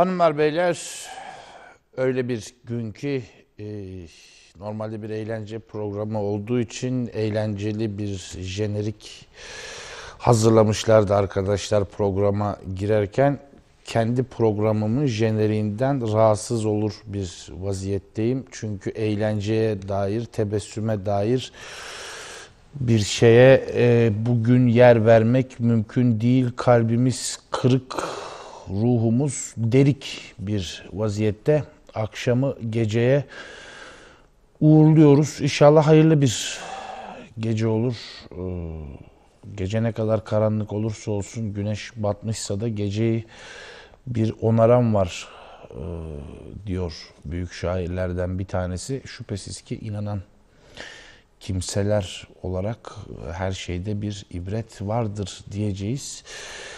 Hanımlar beyler öyle bir gün ki e, normalde bir eğlence programı olduğu için eğlenceli bir jenerik hazırlamışlardı arkadaşlar programa girerken kendi programımın jeneriğinden rahatsız olur bir vaziyetteyim. Çünkü eğlenceye dair, tebessüme dair bir şeye e, bugün yer vermek mümkün değil. Kalbimiz kırık ruhumuz derik bir vaziyette akşamı geceye uğurluyoruz. İnşallah hayırlı bir gece olur. Ee, gece ne kadar karanlık olursa olsun güneş batmışsa da geceyi bir onaran var ee, diyor büyük şairlerden bir tanesi. Şüphesiz ki inanan kimseler olarak e, her şeyde bir ibret vardır diyeceğiz.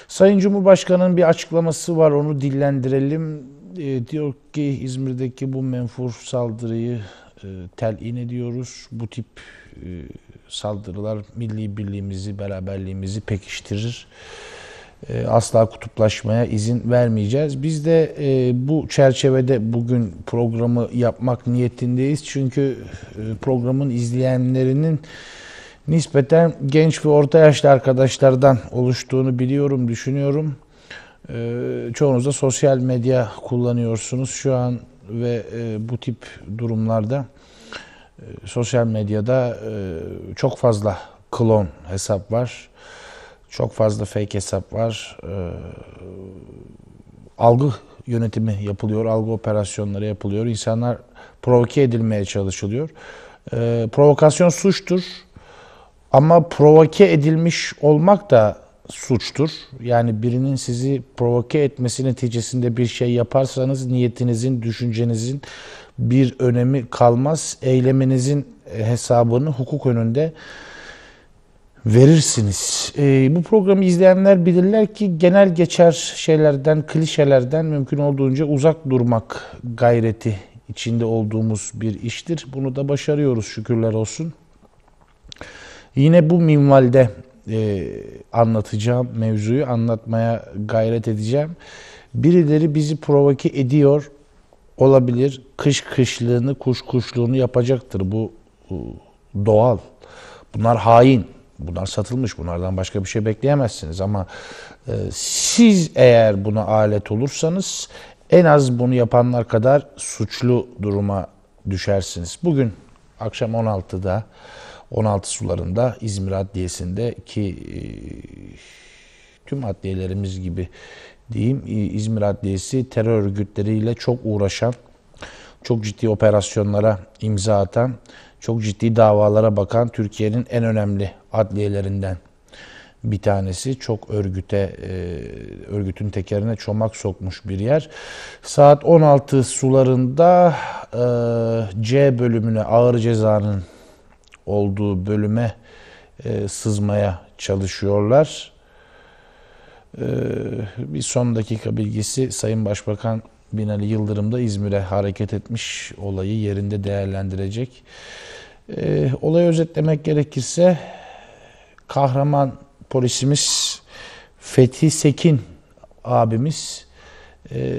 Sayın Cumhurbaşkanı'nın bir açıklaması var onu dillendirelim. E, diyor ki İzmir'deki bu menfur saldırıyı e, telin ediyoruz. Bu tip saldırılar milli birliğimizi, beraberliğimizi pekiştirir. E, asla kutuplaşmaya izin vermeyeceğiz. Biz de e, bu çerçevede bugün programı yapmak niyetindeyiz. Çünkü e, programın izleyenlerinin nispeten genç ve orta yaşlı arkadaşlardan oluştuğunu biliyorum, düşünüyorum. Çoğunuz da sosyal medya kullanıyorsunuz şu an ve bu tip durumlarda sosyal medyada çok fazla klon hesap var çok fazla fake hesap var. Ee, algı yönetimi yapılıyor, algı operasyonları yapılıyor. İnsanlar provoke edilmeye çalışılıyor. Ee, provokasyon suçtur. Ama provoke edilmiş olmak da suçtur. Yani birinin sizi provoke etmesi neticesinde bir şey yaparsanız niyetinizin, düşüncenizin bir önemi kalmaz. Eyleminizin hesabını hukuk önünde verirsiniz. E, bu programı izleyenler bilirler ki genel geçer şeylerden, klişelerden mümkün olduğunca uzak durmak gayreti içinde olduğumuz bir iştir. Bunu da başarıyoruz şükürler olsun. Yine bu minvalde e, anlatacağım mevzuyu, anlatmaya gayret edeceğim. Birileri bizi provoke ediyor olabilir. Kış kışlığını, kuş kuşluğunu yapacaktır. Bu e, doğal. Bunlar hain bunlar satılmış. Bunlardan başka bir şey bekleyemezsiniz ama e, siz eğer buna alet olursanız en az bunu yapanlar kadar suçlu duruma düşersiniz. Bugün akşam 16'da 16 sularında İzmir Adliyesi'nde ki e, tüm adliyelerimiz gibi diyeyim e, İzmir Adliyesi terör örgütleriyle çok uğraşan çok ciddi operasyonlara imza atan çok ciddi davalara bakan Türkiye'nin en önemli adliyelerinden bir tanesi. Çok örgüte, e, örgütün tekerine çomak sokmuş bir yer. Saat 16 sularında e, C bölümüne, ağır cezanın olduğu bölüme e, sızmaya çalışıyorlar. Bir son dakika bilgisi Sayın Başbakan Binali Yıldırım da İzmir'e hareket etmiş olayı yerinde değerlendirecek. E, olayı özetlemek gerekirse kahraman polisimiz Fethi Sekin abimiz e,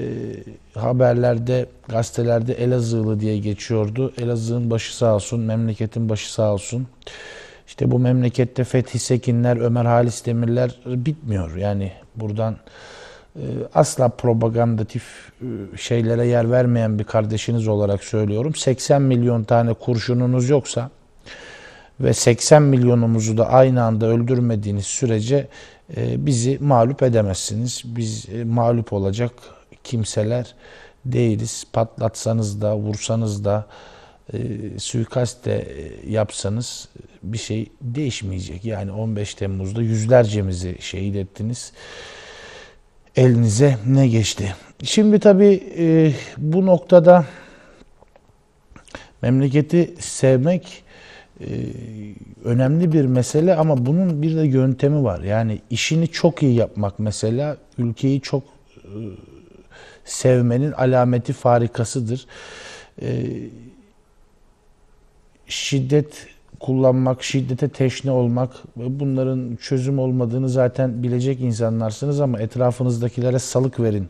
haberlerde, gazetelerde Elazığlı diye geçiyordu. Elazığ'ın başı sağ olsun, memleketin başı sağ olsun. İşte bu memlekette Fethi Sekinler, Ömer Halis Demirler bitmiyor. Yani buradan ee, asla propagandatif e, şeylere yer vermeyen bir kardeşiniz olarak söylüyorum. 80 milyon tane kurşununuz yoksa ve 80 milyonumuzu da aynı anda öldürmediğiniz sürece e, bizi mağlup edemezsiniz. Biz e, mağlup olacak kimseler değiliz. Patlatsanız da, vursanız da, suikast de yapsanız bir şey değişmeyecek. Yani 15 Temmuz'da yüzlercemizi şehit ettiniz elinize ne geçti? Şimdi tabii e, bu noktada memleketi sevmek e, önemli bir mesele ama bunun bir de yöntemi var. Yani işini çok iyi yapmak mesela ülkeyi çok e, sevmenin alameti farikasıdır. E, şiddet kullanmak, şiddete teşne olmak bunların çözüm olmadığını zaten bilecek insanlarsınız ama etrafınızdakilere salık verin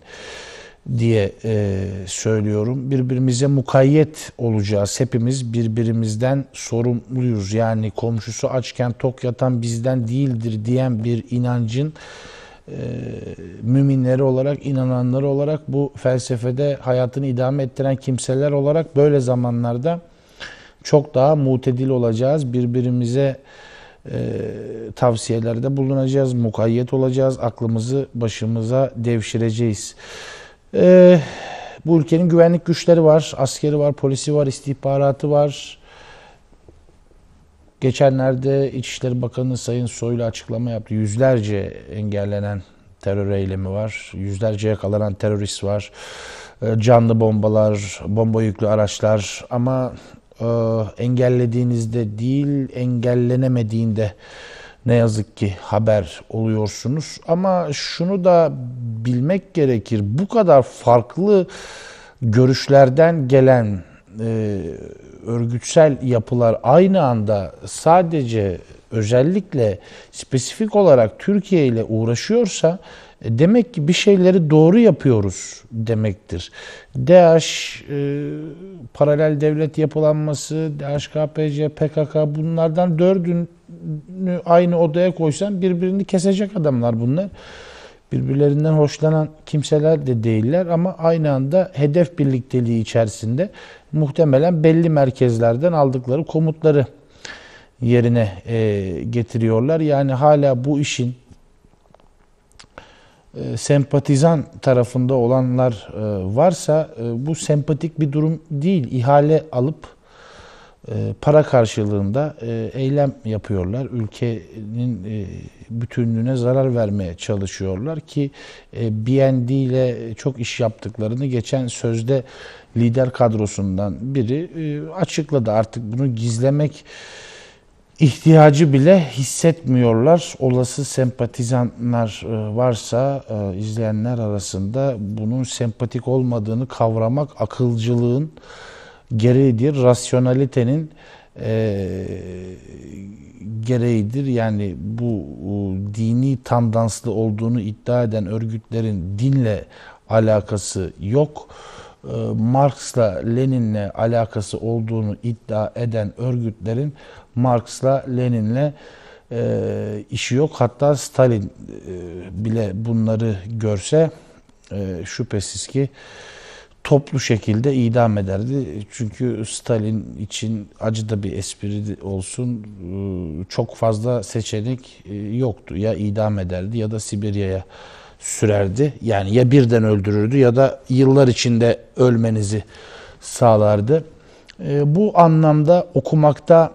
diye e, söylüyorum. Birbirimize mukayyet olacağız. Hepimiz birbirimizden sorumluyuz. Yani komşusu açken tok yatan bizden değildir diyen bir inancın e, müminleri olarak, inananları olarak bu felsefede hayatını idame ettiren kimseler olarak böyle zamanlarda çok daha mutedil olacağız. Birbirimize e, tavsiyelerde bulunacağız, mukayyet olacağız, aklımızı başımıza devşireceğiz. E, bu ülkenin güvenlik güçleri var, askeri var, polisi var, istihbaratı var. Geçenlerde İçişleri Bakanı Sayın Soylu açıklama yaptı. Yüzlerce engellenen terör eylemi var. Yüzlerce yakalanan terörist var. E, canlı bombalar, bomba yüklü araçlar ama e, engellediğinizde değil, engellenemediğinde ne yazık ki haber oluyorsunuz. Ama şunu da bilmek gerekir. Bu kadar farklı görüşlerden gelen e, örgütsel yapılar aynı anda sadece özellikle spesifik olarak Türkiye ile uğraşıyorsa Demek ki bir şeyleri doğru yapıyoruz demektir. DAEŞ, e, paralel devlet yapılanması, DHKPC, PKK bunlardan dördünü aynı odaya koysan birbirini kesecek adamlar bunlar. Birbirlerinden hoşlanan kimseler de değiller ama aynı anda hedef birlikteliği içerisinde muhtemelen belli merkezlerden aldıkları komutları yerine e, getiriyorlar. Yani hala bu işin e, sempatizan tarafında olanlar e, varsa e, bu sempatik bir durum değil. İhale alıp e, para karşılığında e, eylem yapıyorlar. Ülkenin e, bütünlüğüne zarar vermeye çalışıyorlar ki e, BND ile çok iş yaptıklarını geçen sözde lider kadrosundan biri e, açıkladı. Artık bunu gizlemek ihtiyacı bile hissetmiyorlar. Olası sempatizanlar e, varsa e, izleyenler arasında bunun sempatik olmadığını kavramak akılcılığın gereğidir. Rasyonalitenin e, gereğidir. Yani bu e, dini tandanslı olduğunu iddia eden örgütlerin dinle alakası yok. E, Marx'la Lenin'le alakası olduğunu iddia eden örgütlerin Marx'la Lenin'le e, işi yok. Hatta Stalin e, bile bunları görse e, şüphesiz ki toplu şekilde idam ederdi. Çünkü Stalin için acı da bir espri olsun e, çok fazla seçenek e, yoktu. Ya idam ederdi ya da Sibirya'ya sürerdi. Yani ya birden öldürürdü ya da yıllar içinde ölmenizi sağlardı. E, bu anlamda okumakta,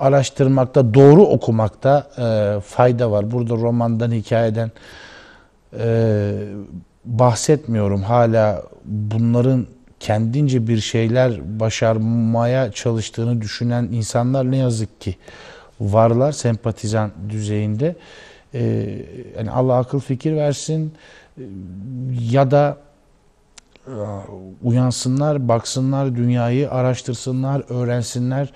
araştırmakta, doğru okumakta e, fayda var. Burada romandan, hikayeden e, bahsetmiyorum. Hala bunların kendince bir şeyler başarmaya çalıştığını düşünen insanlar ne yazık ki varlar sempatizan düzeyinde e, yani Allah akıl fikir versin e, ya da e, uyansınlar, baksınlar, dünyayı araştırsınlar, öğrensinler,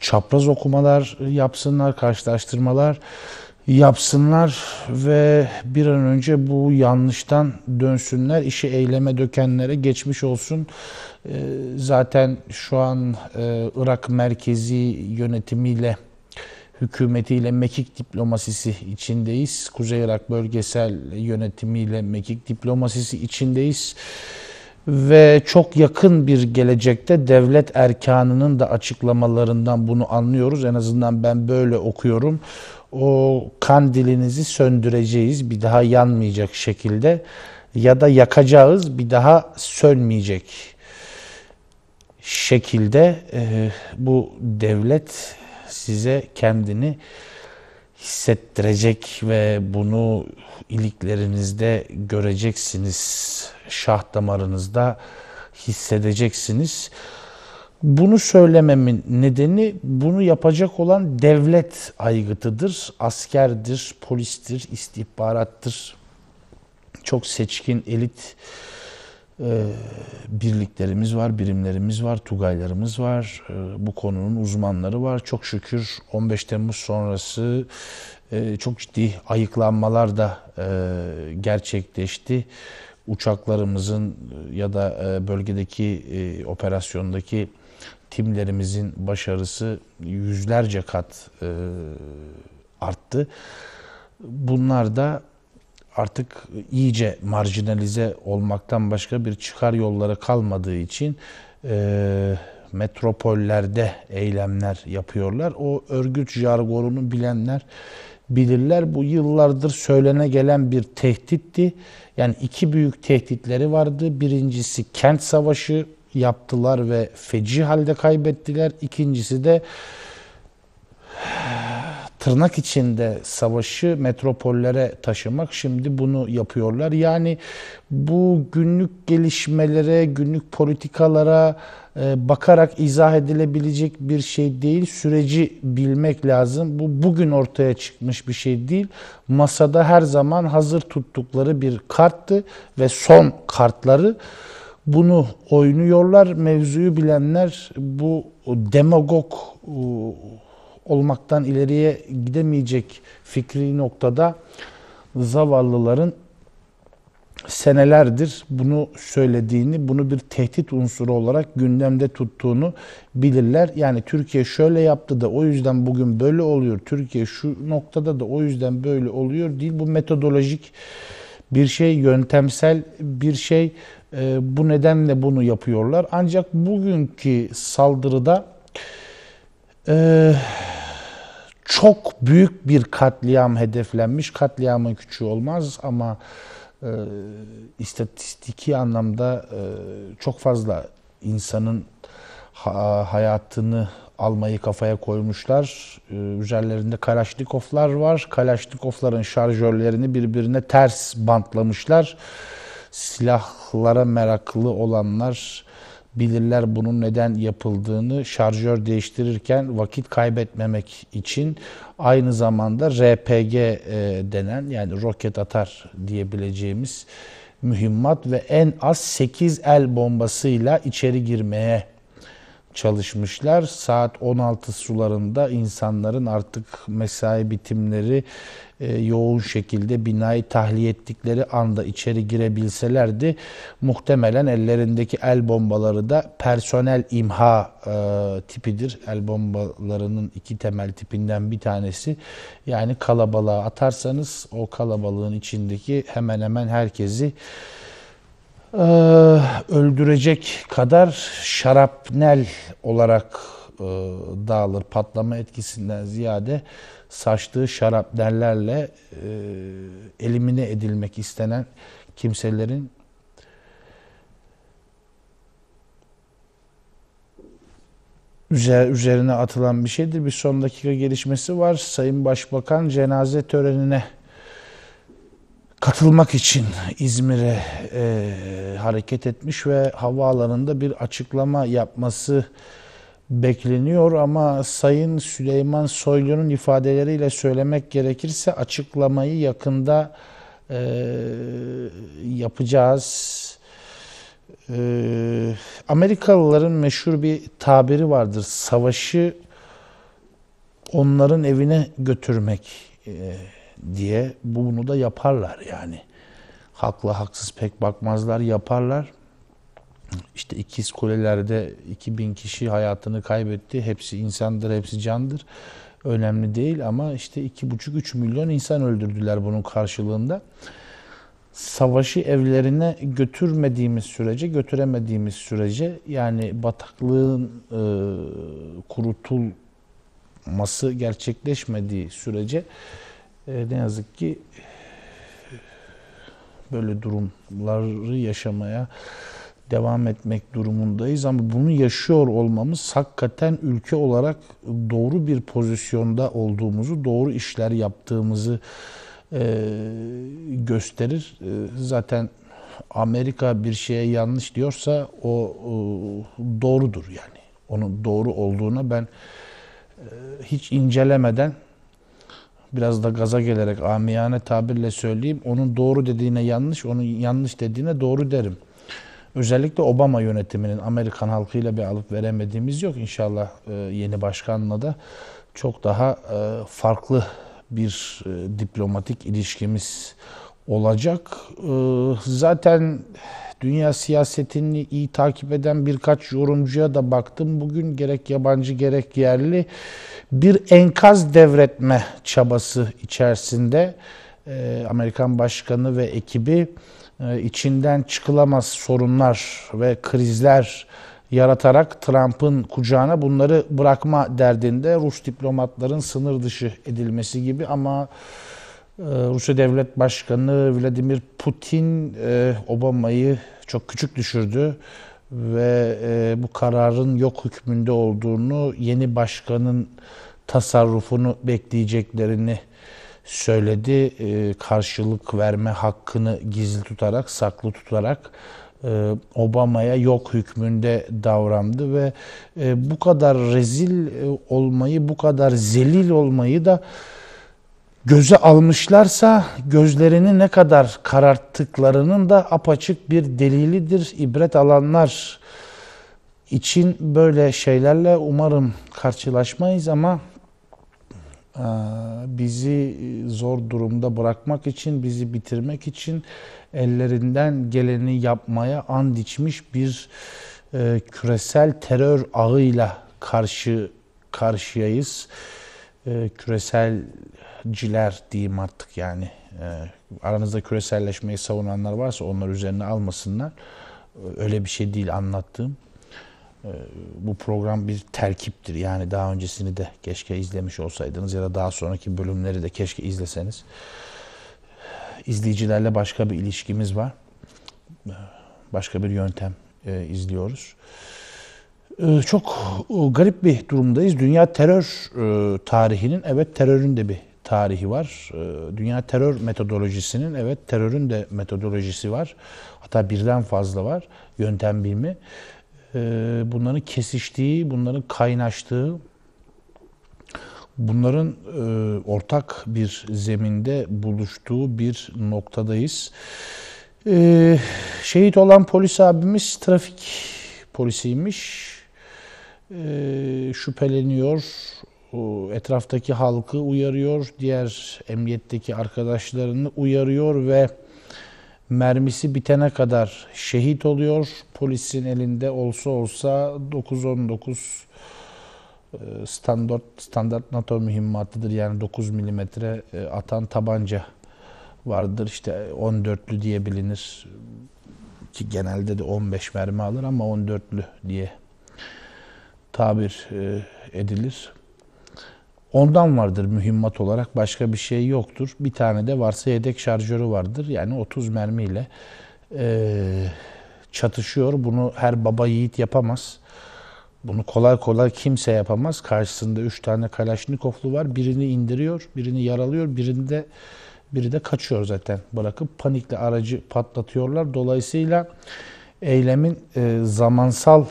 çapraz okumalar yapsınlar, karşılaştırmalar yapsınlar ve bir an önce bu yanlıştan dönsünler. işi eyleme dökenlere geçmiş olsun. Ee, zaten şu an e, Irak merkezi yönetimiyle hükümetiyle mekik diplomasisi içindeyiz. Kuzey Irak bölgesel yönetimiyle mekik diplomasisi içindeyiz. Ve çok yakın bir gelecekte devlet erkanının da açıklamalarından bunu anlıyoruz. En azından ben böyle okuyorum. O kandilinizi söndüreceğiz bir daha yanmayacak şekilde ya da yakacağız bir daha sönmeyecek şekilde e, bu devlet size kendini hissettirecek ve bunu iliklerinizde göreceksiniz. Şah damarınızda hissedeceksiniz. Bunu söylememin nedeni bunu yapacak olan devlet aygıtıdır, askerdir, polistir, istihbarattır. Çok seçkin elit ee, birliklerimiz var, birimlerimiz var, tugaylarımız var. Ee, bu konunun uzmanları var. Çok şükür 15 Temmuz sonrası e, çok ciddi ayıklanmalar da e, gerçekleşti. Uçaklarımızın e, ya da bölgedeki operasyondaki timlerimizin başarısı yüzlerce kat arttı. Bunlar da artık iyice marjinalize olmaktan başka bir çıkar yolları kalmadığı için e, metropollerde eylemler yapıyorlar. O örgüt jargonunu bilenler bilirler. Bu yıllardır söylene gelen bir tehditti. Yani iki büyük tehditleri vardı. Birincisi kent savaşı yaptılar ve feci halde kaybettiler. İkincisi de tırnak içinde savaşı metropollere taşımak. Şimdi bunu yapıyorlar. Yani bu günlük gelişmelere, günlük politikalara e, bakarak izah edilebilecek bir şey değil. Süreci bilmek lazım. Bu bugün ortaya çıkmış bir şey değil. Masada her zaman hazır tuttukları bir karttı ve son kartları bunu oynuyorlar. Mevzuyu bilenler bu demagog olmaktan ileriye gidemeyecek fikri noktada zavallıların senelerdir bunu söylediğini, bunu bir tehdit unsuru olarak gündemde tuttuğunu bilirler. Yani Türkiye şöyle yaptı da o yüzden bugün böyle oluyor. Türkiye şu noktada da o yüzden böyle oluyor değil. Bu metodolojik bir şey, yöntemsel bir şey. Ee, bu nedenle bunu yapıyorlar. Ancak bugünkü saldırıda ee, çok büyük bir katliam hedeflenmiş. Katliamın küçüğü olmaz ama e, istatistiki anlamda e, çok fazla insanın ha, hayatını almayı kafaya koymuşlar. Ee, üzerlerinde kalaşnikoflar var. Kalaşnikofların şarjörlerini birbirine ters bantlamışlar. Silahlara meraklı olanlar bilirler bunun neden yapıldığını şarjör değiştirirken vakit kaybetmemek için aynı zamanda RPG e, denen yani roket atar diyebileceğimiz mühimmat ve en az 8 el bombasıyla içeri girmeye çalışmışlar. Saat 16 sularında insanların artık mesai bitimleri e, yoğun şekilde binayı tahliye ettikleri anda içeri girebilselerdi muhtemelen ellerindeki el bombaları da personel imha e, tipidir. El bombalarının iki temel tipinden bir tanesi. Yani kalabalığa atarsanız o kalabalığın içindeki hemen hemen herkesi e, öldürecek kadar şarapnel olarak e, dağılır. Patlama etkisinden ziyade saçtığı şarapnellerle e, elimine edilmek istenen kimselerin üzerine atılan bir şeydir. Bir son dakika gelişmesi var. Sayın Başbakan cenaze törenine katılmak için İzmir'e e, hareket etmiş ve havaalanında bir açıklama yapması bekleniyor ama Sayın Süleyman Soylu'nun ifadeleriyle söylemek gerekirse açıklamayı yakında e, yapacağız. E, Amerikalıların meşhur bir tabiri vardır. Savaşı onların evine götürmek. E, diye bunu da yaparlar yani. Haklı haksız pek bakmazlar yaparlar. İşte ikiz kulelerde 2000 kişi hayatını kaybetti. Hepsi insandır, hepsi candır. Önemli değil ama işte 2,5-3 milyon insan öldürdüler bunun karşılığında. Savaşı evlerine götürmediğimiz sürece, götüremediğimiz sürece yani bataklığın e, kurutulması gerçekleşmediği sürece e, ne yazık ki böyle durumları yaşamaya devam etmek durumundayız ama bunu yaşıyor olmamız hakikaten ülke olarak doğru bir pozisyonda olduğumuzu, doğru işler yaptığımızı e, gösterir. E, zaten Amerika bir şeye yanlış diyorsa o e, doğrudur yani. Onun doğru olduğuna ben e, hiç incelemeden biraz da gaza gelerek amiyane tabirle söyleyeyim. Onun doğru dediğine yanlış, onun yanlış dediğine doğru derim. Özellikle Obama yönetiminin Amerikan halkıyla bir alıp veremediğimiz yok. İnşallah e, yeni başkanla da çok daha e, farklı bir e, diplomatik ilişkimiz olacak. Ee, zaten dünya siyasetini iyi takip eden birkaç yorumcuya da baktım. Bugün gerek yabancı gerek yerli bir enkaz devretme çabası içerisinde ee, Amerikan Başkanı ve ekibi e, içinden çıkılamaz sorunlar ve krizler yaratarak Trump'ın kucağına bunları bırakma derdinde Rus diplomatların sınır dışı edilmesi gibi ama ee, Rusya Devlet Başkanı Vladimir Putin e, Obama'yı çok küçük düşürdü ve e, bu kararın yok hükmünde olduğunu, yeni başkanın tasarrufunu bekleyeceklerini söyledi. Ee, karşılık verme hakkını gizli tutarak, saklı tutarak e, Obama'ya yok hükmünde davrandı ve bu kadar rezil olmayı, bu kadar zelil olmayı da göze almışlarsa gözlerini ne kadar kararttıklarının da apaçık bir delilidir. İbret alanlar için böyle şeylerle umarım karşılaşmayız ama e, bizi zor durumda bırakmak için, bizi bitirmek için ellerinden geleni yapmaya and içmiş bir e, küresel terör ağıyla karşı karşıyayız e, küreselciler diyeyim artık yani e, aranızda küreselleşmeyi savunanlar varsa onlar üzerine almasınlar. Ee, öyle bir şey değil anlattığım. E, bu program bir terkiptir. Yani daha öncesini de keşke izlemiş olsaydınız ya da daha sonraki bölümleri de keşke izleseniz. izleyicilerle başka bir ilişkimiz var. Başka bir yöntem e, izliyoruz. Ee, çok e, garip bir durumdayız. Dünya terör e, tarihinin, evet terörün de bir tarihi var. Ee, dünya terör metodolojisinin, evet terörün de metodolojisi var. Hatta birden fazla var yöntem bilimi. Ee, bunların kesiştiği, bunların kaynaştığı, bunların e, ortak bir zeminde buluştuğu bir noktadayız. Şehit olan polis abimiz trafik polisiymiş. Ee, şüpheleniyor, etraftaki halkı uyarıyor, diğer emniyetteki arkadaşlarını uyarıyor ve mermisi bitene kadar şehit oluyor. Polisin elinde olsa olsa 919 e, standart standart NATO mühimmatıdır. Yani 9 milimetre e, atan tabanca vardır. İşte 14'lü diye bilinir ki genelde de 15 mermi alır ama 14'lü diye tabir e, edilir. Ondan vardır mühimmat olarak başka bir şey yoktur. Bir tane de varsa yedek şarjörü vardır. Yani 30 mermiyle e, çatışıyor. Bunu her baba yiğit yapamaz. Bunu kolay kolay kimse yapamaz. Karşısında üç tane kalaşnikovlu var. Birini indiriyor, birini yaralıyor, birini de biri de kaçıyor zaten. Bırakıp panikle aracı patlatıyorlar. Dolayısıyla eylemin e, zamansal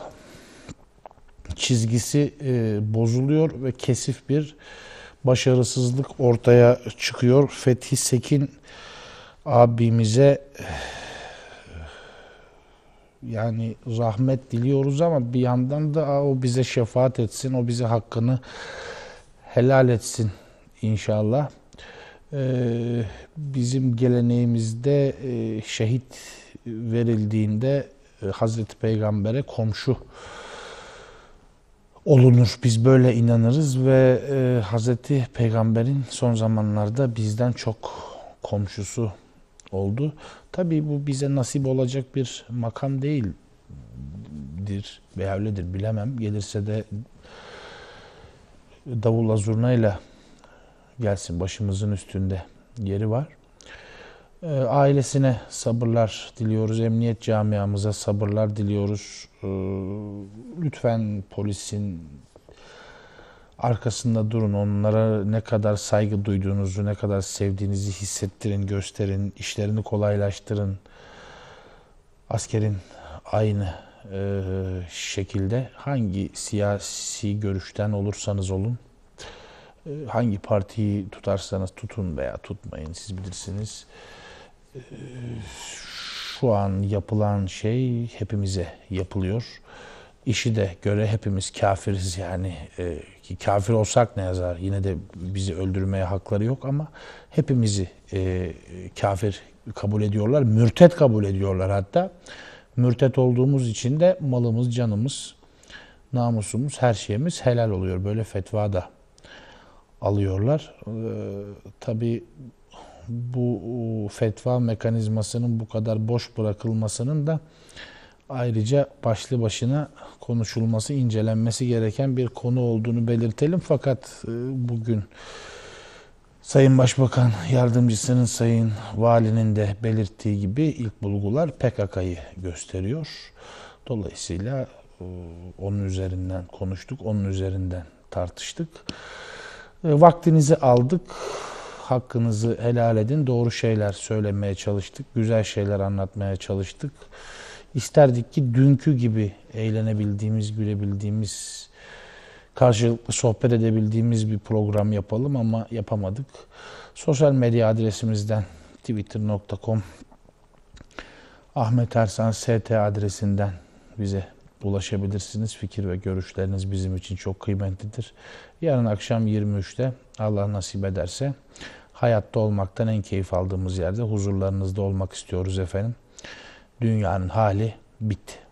çizgisi e, bozuluyor ve kesif bir başarısızlık ortaya çıkıyor. Fethi Sekin abimize yani rahmet diliyoruz ama bir yandan da o bize şefaat etsin, o bize hakkını helal etsin inşallah. Ee, bizim geleneğimizde e, şehit verildiğinde e, Hazreti Peygamber'e komşu olunur. Biz böyle inanırız ve e, Hazreti Peygamber'in son zamanlarda bizden çok komşusu oldu. Tabii bu bize nasip olacak bir makam değildir veya öyledir bilemem. Gelirse de davulla zurnayla gelsin başımızın üstünde yeri var. Ee, ailesine sabırlar diliyoruz. Emniyet camiamıza sabırlar diliyoruz. Ee, lütfen polisin arkasında durun. Onlara ne kadar saygı duyduğunuzu, ne kadar sevdiğinizi hissettirin, gösterin. işlerini kolaylaştırın. Askerin aynı e, şekilde hangi siyasi görüşten olursanız olun e, hangi partiyi tutarsanız tutun veya tutmayın siz bilirsiniz şu an yapılan şey hepimize yapılıyor. İşi de göre hepimiz kafiriz yani e, ki kafir olsak ne yazar yine de bizi öldürmeye hakları yok ama hepimizi e, kafir kabul ediyorlar. Mürtet kabul ediyorlar hatta. Mürtet olduğumuz için de malımız, canımız, namusumuz, her şeyimiz helal oluyor. Böyle fetva da alıyorlar. Ee, tabii bu fetva mekanizmasının bu kadar boş bırakılmasının da ayrıca başlı başına konuşulması, incelenmesi gereken bir konu olduğunu belirtelim. Fakat e, bugün Sayın Başbakan Yardımcısının Sayın Valinin de belirttiği gibi ilk bulgular PKK'yı gösteriyor. Dolayısıyla e, onun üzerinden konuştuk, onun üzerinden tartıştık. E, vaktinizi aldık hakkınızı helal edin. Doğru şeyler söylemeye çalıştık. Güzel şeyler anlatmaya çalıştık. İsterdik ki dünkü gibi eğlenebildiğimiz, gülebildiğimiz, karşılıklı sohbet edebildiğimiz bir program yapalım ama yapamadık. Sosyal medya adresimizden twitter.com Ahmet Ersan ST adresinden bize ulaşabilirsiniz. Fikir ve görüşleriniz bizim için çok kıymetlidir. Yarın akşam 23'te Allah nasip ederse Hayatta olmaktan en keyif aldığımız yerde huzurlarınızda olmak istiyoruz efendim. Dünyanın hali bitti.